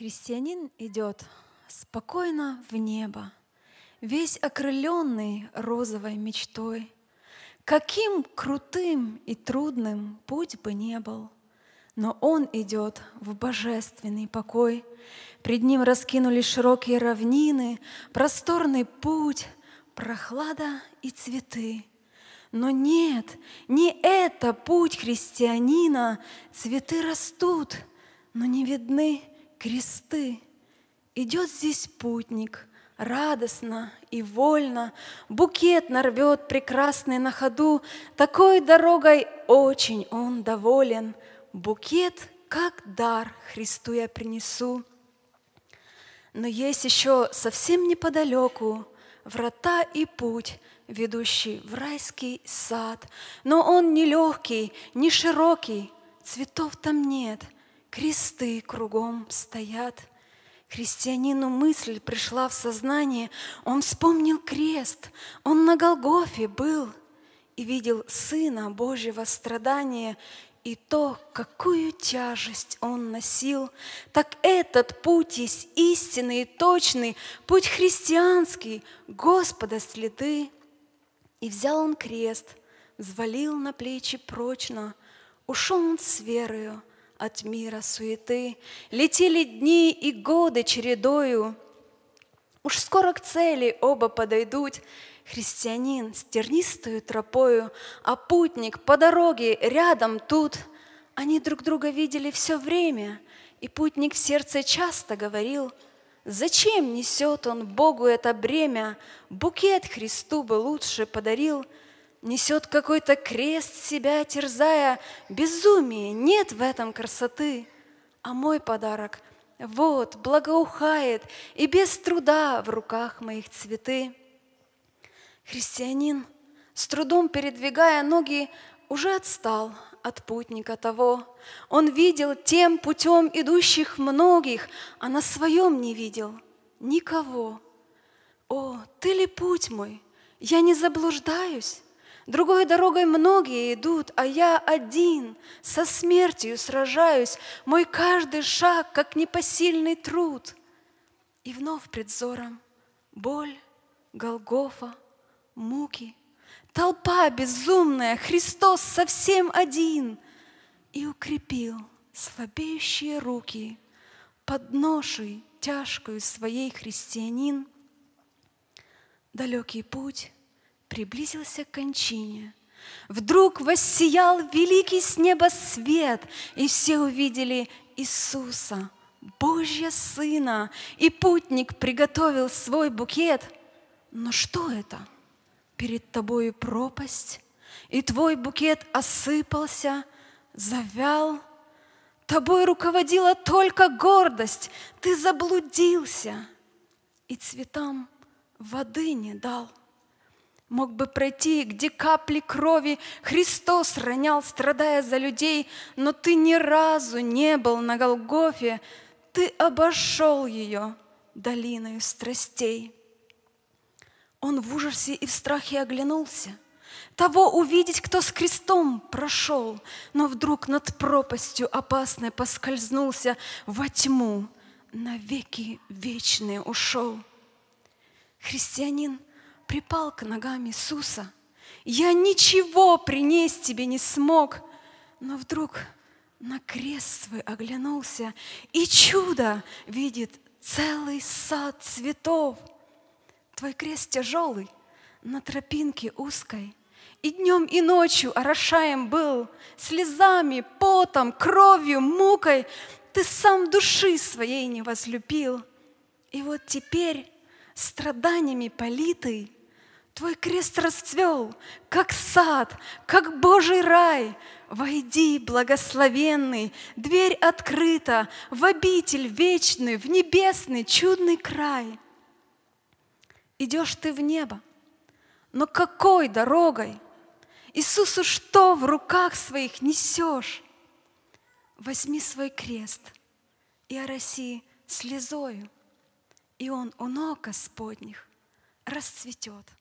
Христианин идет спокойно в небо, весь окрыленный розовой мечтой. Каким крутым и трудным путь бы не был, но он идет в божественный покой. Пред ним раскинули широкие равнины, просторный путь, прохлада и цветы. Но нет, не это путь христианина. Цветы растут, но не видны — кресты. Идет здесь путник, радостно и вольно, Букет нарвет прекрасный на ходу, Такой дорогой очень он доволен. Букет, как дар, Христу я принесу. Но есть еще совсем неподалеку Врата и путь, ведущий в райский сад. Но он не легкий, не широкий, Цветов там нет — кресты кругом стоят. Христианину мысль пришла в сознание, он вспомнил крест, он на Голгофе был и видел Сына Божьего страдания, и то, какую тяжесть он носил, так этот путь есть истинный и точный, путь христианский, Господа следы. И взял он крест, взвалил на плечи прочно, ушел он с верою – от мира суеты. Летели дни и годы чередою. Уж скоро к цели оба подойдут. Христианин с тернистою тропою, а путник по дороге рядом тут. Они друг друга видели все время, и путник в сердце часто говорил, «Зачем несет он Богу это бремя? Букет Христу бы лучше подарил» несет какой-то крест себя, терзая. Безумие, нет в этом красоты. А мой подарок – вот, благоухает, и без труда в руках моих цветы. Христианин, с трудом передвигая ноги, уже отстал от путника того. Он видел тем путем идущих многих, а на своем не видел никого. О, ты ли путь мой? Я не заблуждаюсь. Другой дорогой многие идут, а я один, со смертью сражаюсь, мой каждый шаг, как непосильный труд. И вновь пред взором боль, Голгофа, муки, толпа безумная, Христос совсем один. И укрепил слабеющие руки, под ношей тяжкую своей христианин, далекий путь приблизился к кончине. Вдруг воссиял великий с неба свет, и все увидели Иисуса, Божья Сына, и путник приготовил свой букет. Но что это? Перед тобою пропасть, и твой букет осыпался, завял. Тобой руководила только гордость, ты заблудился, и цветам воды не дал мог бы пройти, где капли крови Христос ронял, страдая за людей, но ты ни разу не был на Голгофе, ты обошел ее долиною страстей. Он в ужасе и в страхе оглянулся, того увидеть, кто с крестом прошел, но вдруг над пропастью опасной поскользнулся во тьму, на веки вечные ушел. Христианин – припал к ногам Иисуса. Я ничего принести тебе не смог, но вдруг на крест свой оглянулся, и чудо видит целый сад цветов. Твой крест тяжелый, на тропинке узкой, и днем, и ночью орошаем был, слезами, потом, кровью, мукой, ты сам души своей не возлюбил. И вот теперь страданиями политый, Твой крест расцвел, как сад, как Божий рай. Войди, благословенный, дверь открыта, в обитель вечный, в небесный, чудный край. Идешь ты в небо, но какой дорогой? Иисусу что в руках своих несешь? Возьми свой крест и ороси слезою, и он у ног Господних расцветет.